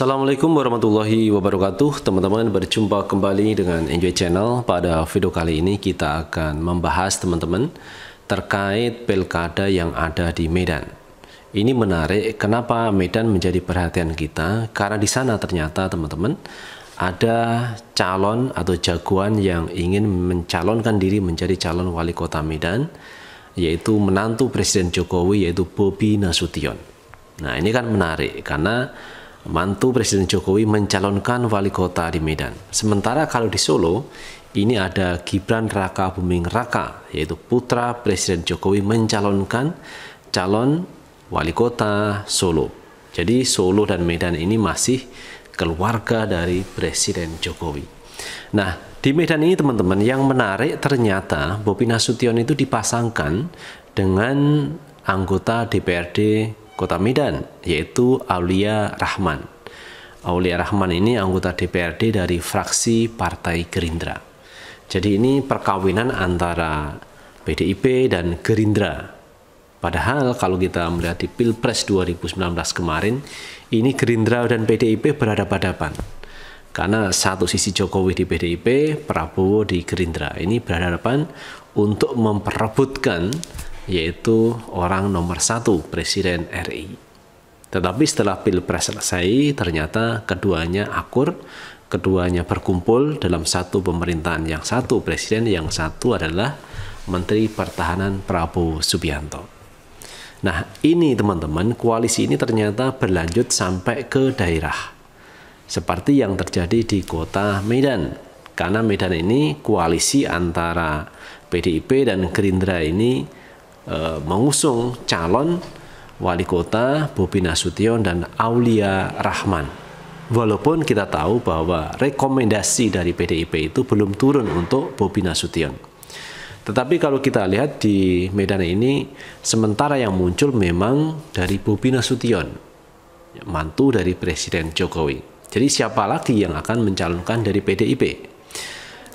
Assalamualaikum warahmatullahi wabarakatuh Teman-teman berjumpa kembali dengan Enjoy Channel Pada video kali ini kita akan membahas teman-teman Terkait pilkada yang ada di Medan Ini menarik kenapa Medan menjadi perhatian kita Karena di sana ternyata teman-teman Ada calon atau jagoan yang ingin mencalonkan diri menjadi calon wali kota Medan Yaitu menantu Presiden Jokowi yaitu Bobi Nasution Nah ini kan menarik karena mantu Presiden Jokowi mencalonkan wali kota di Medan. Sementara kalau di Solo, ini ada Gibran Raka Buming Raka, yaitu putra Presiden Jokowi mencalonkan calon wali kota Solo. Jadi Solo dan Medan ini masih keluarga dari Presiden Jokowi. Nah, di Medan ini teman-teman yang menarik ternyata Bobi Nasution itu dipasangkan dengan anggota DPRD Kota Medan, yaitu Aulia Rahman. Aulia Rahman ini anggota DPRD dari fraksi Partai Gerindra. Jadi ini perkawinan antara PDIP dan Gerindra. Padahal kalau kita melihat di Pilpres 2019 kemarin, ini Gerindra dan PDIP berhadapan-hadapan. Karena satu sisi Jokowi di PDIP, Prabowo di Gerindra. Ini berhadapan untuk memperebutkan yaitu orang nomor satu Presiden RI. Tetapi setelah pilpres selesai, ternyata keduanya akur, keduanya berkumpul dalam satu pemerintahan yang satu presiden, yang satu adalah Menteri Pertahanan Prabowo Subianto. Nah, ini teman-teman, koalisi ini ternyata berlanjut sampai ke daerah. Seperti yang terjadi di kota Medan. Karena Medan ini koalisi antara PDIP dan Gerindra ini e, mengusung calon wali kota Bobi Nasution dan Aulia Rahman. Walaupun kita tahu bahwa rekomendasi dari PDIP itu belum turun untuk Bobi Nasution. Tetapi kalau kita lihat di Medan ini, sementara yang muncul memang dari Bobi Nasution, mantu dari Presiden Jokowi. Jadi siapa lagi yang akan mencalonkan dari PDIP?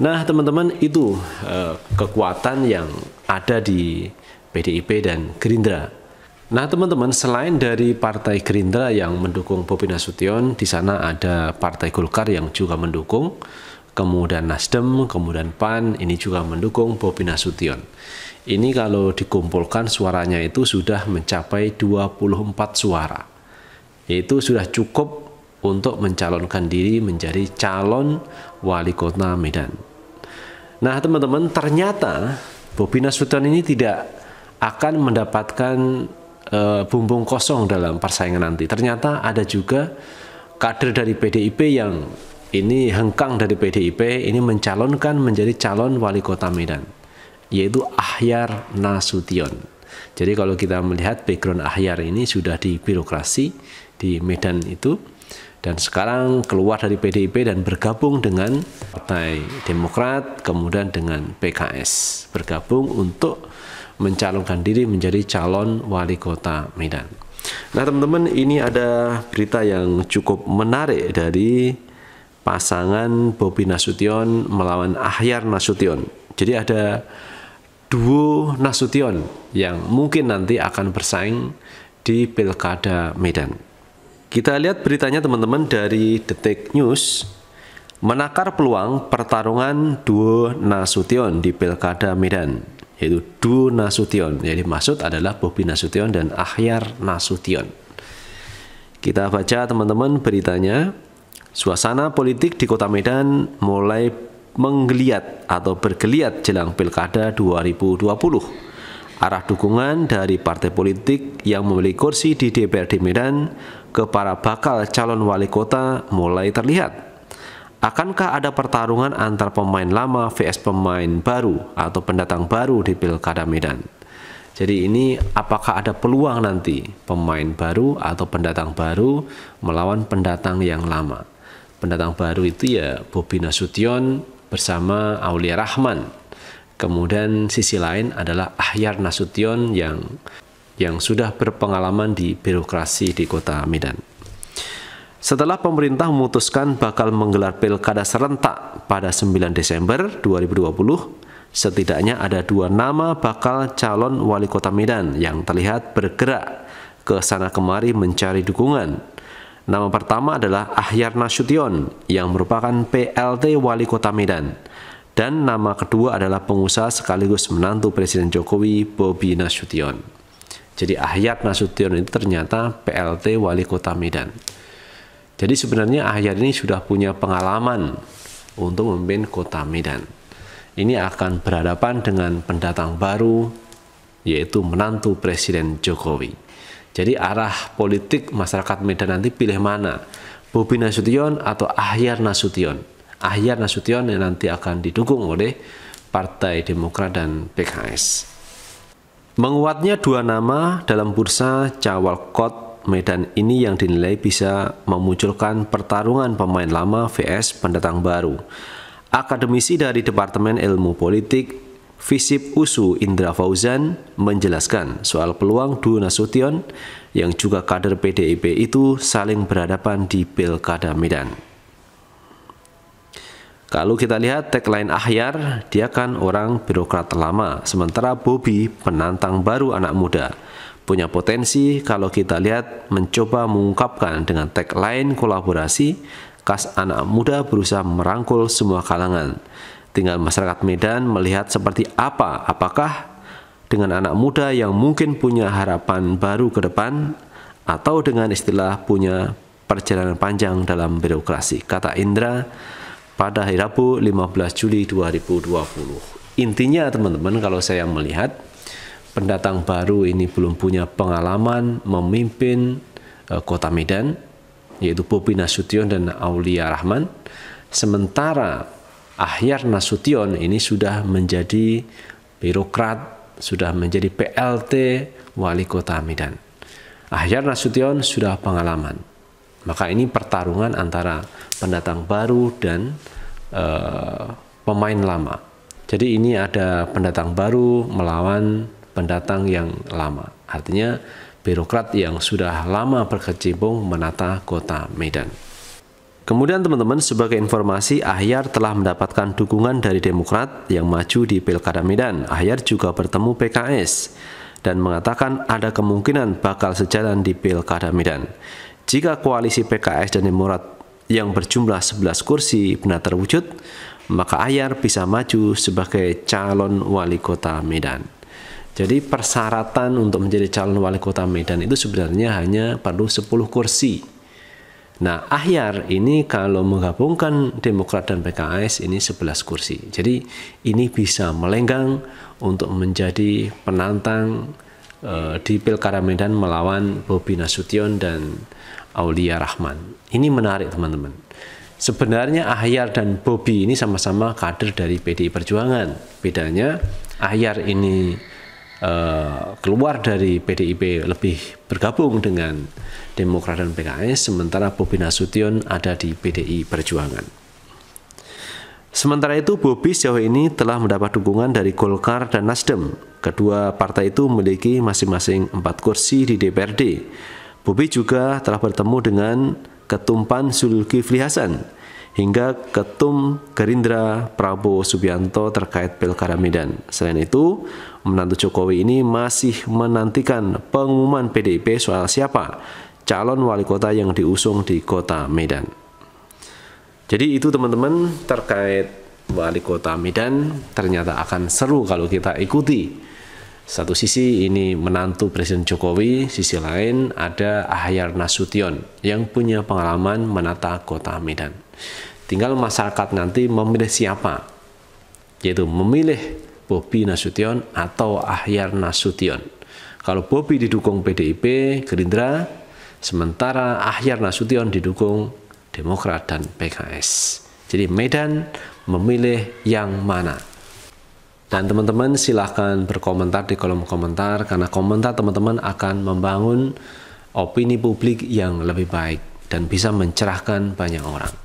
Nah teman-teman itu eh, kekuatan yang ada di PDIP dan Gerindra. Nah teman-teman, selain dari Partai Gerindra yang mendukung Bobi Nasution, di sana ada Partai Golkar yang juga mendukung, kemudian Nasdem, kemudian PAN, ini juga mendukung Bobi Nasution. Ini kalau dikumpulkan suaranya itu sudah mencapai 24 suara. Yaitu sudah cukup untuk mencalonkan diri menjadi calon wali kota Medan. Nah teman-teman, ternyata Bobi Nasution ini tidak akan mendapatkan e, bumbung kosong dalam persaingan nanti. Ternyata ada juga kader dari PDIP yang ini hengkang dari PDIP ini mencalonkan menjadi calon wali kota Medan yaitu Ahyar Nasution. Jadi kalau kita melihat background Ahyar ini sudah di birokrasi di Medan itu dan sekarang keluar dari PDIP dan bergabung dengan Partai Demokrat kemudian dengan PKS bergabung untuk mencalonkan diri menjadi calon wali kota Medan. Nah, teman-teman, ini ada berita yang cukup menarik dari pasangan Bobi Nasution melawan Ahyar Nasution. Jadi ada duo Nasution yang mungkin nanti akan bersaing di Pilkada Medan. Kita lihat beritanya teman-teman dari Detik News menakar peluang pertarungan duo Nasution di Pilkada Medan yaitu Du Nasution. Jadi maksud adalah Bobi Nasution dan Ahyar Nasution. Kita baca teman-teman beritanya. Suasana politik di Kota Medan mulai menggeliat atau bergeliat jelang Pilkada 2020. Arah dukungan dari partai politik yang memiliki kursi di DPRD Medan ke para bakal calon wali kota mulai terlihat. Akankah ada pertarungan antar pemain lama vs pemain baru atau pendatang baru di Pilkada Medan? Jadi ini apakah ada peluang nanti pemain baru atau pendatang baru melawan pendatang yang lama? Pendatang baru itu ya Bobi Nasution bersama Aulia Rahman. Kemudian sisi lain adalah Ahyar Nasution yang yang sudah berpengalaman di birokrasi di kota Medan. Setelah pemerintah memutuskan bakal menggelar pilkada serentak pada 9 Desember 2020, setidaknya ada dua nama bakal calon wali kota Medan yang terlihat bergerak ke sana kemari mencari dukungan. Nama pertama adalah Ahyar Nasution yang merupakan PLT wali kota Medan. Dan nama kedua adalah pengusaha sekaligus menantu Presiden Jokowi, Bobi Nasution. Jadi Ahyar Nasution itu ternyata PLT wali kota Medan. Jadi sebenarnya Ahyar ini sudah punya pengalaman untuk memimpin kota Medan. Ini akan berhadapan dengan pendatang baru, yaitu menantu Presiden Jokowi. Jadi arah politik masyarakat Medan nanti pilih mana? Bobi Nasution atau Ahyar Nasution? Ahyar Nasution yang nanti akan didukung oleh Partai Demokrat dan PKS. Menguatnya dua nama dalam bursa Cawalkot medan ini yang dinilai bisa memunculkan pertarungan pemain lama vs pendatang baru. Akademisi dari Departemen Ilmu Politik Visip Usu Indra Fauzan menjelaskan soal peluang Duo Nasution yang juga kader PDIP itu saling berhadapan di Pilkada Medan. Kalau kita lihat tagline Ahyar, dia kan orang birokrat lama, sementara Bobby penantang baru anak muda punya potensi kalau kita lihat mencoba mengungkapkan dengan tagline kolaborasi kas anak muda berusaha merangkul semua kalangan. Tinggal masyarakat Medan melihat seperti apa, apakah dengan anak muda yang mungkin punya harapan baru ke depan atau dengan istilah punya perjalanan panjang dalam birokrasi. Kata Indra pada hari Rabu 15 Juli 2020. Intinya teman-teman kalau saya melihat pendatang baru ini belum punya pengalaman memimpin uh, kota Medan, yaitu Bobi Nasution dan Aulia Rahman. Sementara Ahyar Nasution ini sudah menjadi birokrat, sudah menjadi PLT wali kota Medan. Ahyar Nasution sudah pengalaman. Maka ini pertarungan antara pendatang baru dan uh, pemain lama. Jadi ini ada pendatang baru melawan pendatang yang lama. Artinya birokrat yang sudah lama berkecimpung menata kota Medan. Kemudian teman-teman sebagai informasi Ahyar telah mendapatkan dukungan dari Demokrat yang maju di Pilkada Medan. Ahyar juga bertemu PKS dan mengatakan ada kemungkinan bakal sejalan di Pilkada Medan. Jika koalisi PKS dan Demokrat yang berjumlah 11 kursi benar terwujud, maka Ahyar bisa maju sebagai calon wali kota Medan. Jadi persyaratan untuk menjadi calon wali kota Medan itu sebenarnya hanya perlu 10 kursi. Nah, Ahyar ini kalau menggabungkan Demokrat dan PKS ini 11 kursi. Jadi ini bisa melenggang untuk menjadi penantang e, di Pilkada Medan melawan Bobi Nasution dan Aulia Rahman. Ini menarik teman-teman. Sebenarnya Ahyar dan Bobi ini sama-sama kader dari PDI Perjuangan. Bedanya Ahyar ini Eh, keluar dari PDIP lebih bergabung dengan Demokrat dan PKS, sementara Bobi Nasution ada di PDI Perjuangan. Sementara itu, Bobi sejauh ini telah mendapat dukungan dari Golkar dan Nasdem. Kedua partai itu memiliki masing-masing empat kursi di DPRD. Bobi juga telah bertemu dengan Ketumpan Zulkifli Hasan hingga Ketum Gerindra Prabowo Subianto terkait Pilkada Medan. Selain itu, menantu Jokowi ini masih menantikan pengumuman PDIP soal siapa calon wali kota yang diusung di kota Medan. Jadi itu teman-teman terkait wali kota Medan ternyata akan seru kalau kita ikuti. Satu sisi ini menantu Presiden Jokowi, sisi lain ada Ahyar Nasution yang punya pengalaman menata kota Medan. Tinggal masyarakat nanti memilih siapa, yaitu memilih Bobi Nasution atau Ahyar Nasution. Kalau Bobi didukung PDIP, Gerindra, sementara Ahyar Nasution didukung Demokrat dan PKS. Jadi Medan memilih yang mana? Dan teman-teman silahkan berkomentar di kolom komentar karena komentar teman-teman akan membangun opini publik yang lebih baik dan bisa mencerahkan banyak orang.